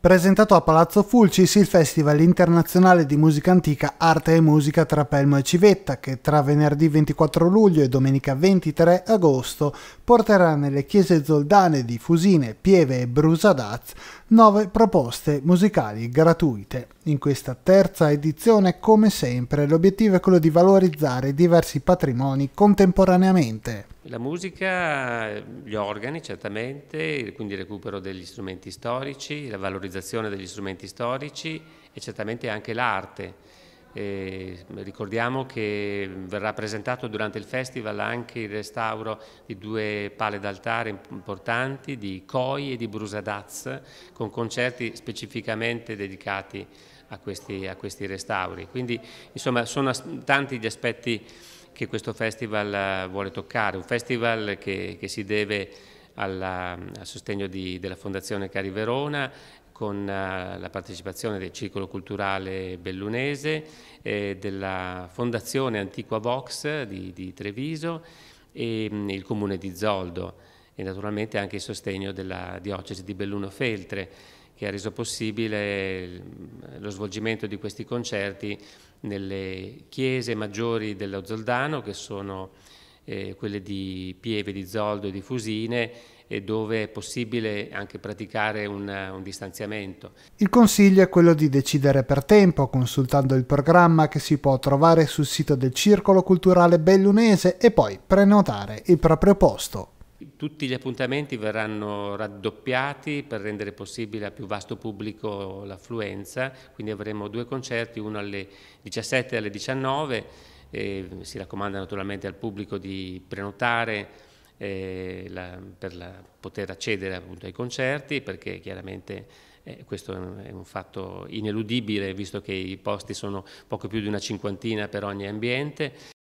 presentato a Palazzo Fulcis il Festival Internazionale di Musica Antica, Arte e Musica tra Pelmo e Civetta, che tra venerdì 24 luglio e domenica 23 agosto porterà nelle chiese zoldane di Fusine, Pieve e Brusadaz 9 proposte musicali gratuite. In questa terza edizione, come sempre, l'obiettivo è quello di valorizzare diversi patrimoni contemporaneamente. La musica, gli organi certamente, quindi il recupero degli strumenti storici, la valorizzazione degli strumenti storici e certamente anche l'arte e ricordiamo che verrà presentato durante il festival anche il restauro di due pale d'altare importanti di Coi e di Brusadaz con concerti specificamente dedicati a questi, a questi restauri. Quindi insomma sono tanti gli aspetti che questo festival eh, vuole toccare, un festival che, che si deve alla, al sostegno di, della Fondazione Cari Verona con eh, la partecipazione del Circolo Culturale Bellunese, eh, della Fondazione Antiqua Vox di, di Treviso e mm, il Comune di Zoldo e naturalmente anche il sostegno della Diocesi di Belluno Feltre che ha reso possibile mm, lo svolgimento di questi concerti nelle chiese maggiori dello Zoldano che sono eh, quelle di Pieve, di Zoldo e di Fusine, eh, dove è possibile anche praticare un, un distanziamento. Il consiglio è quello di decidere per tempo, consultando il programma che si può trovare sul sito del Circolo Culturale Bellunese e poi prenotare il proprio posto. Tutti gli appuntamenti verranno raddoppiati per rendere possibile a più vasto pubblico l'affluenza, quindi avremo due concerti, uno alle 17 e alle 19 eh, si raccomanda naturalmente al pubblico di prenotare eh, la, per la, poter accedere appunto, ai concerti perché chiaramente eh, questo è un fatto ineludibile visto che i posti sono poco più di una cinquantina per ogni ambiente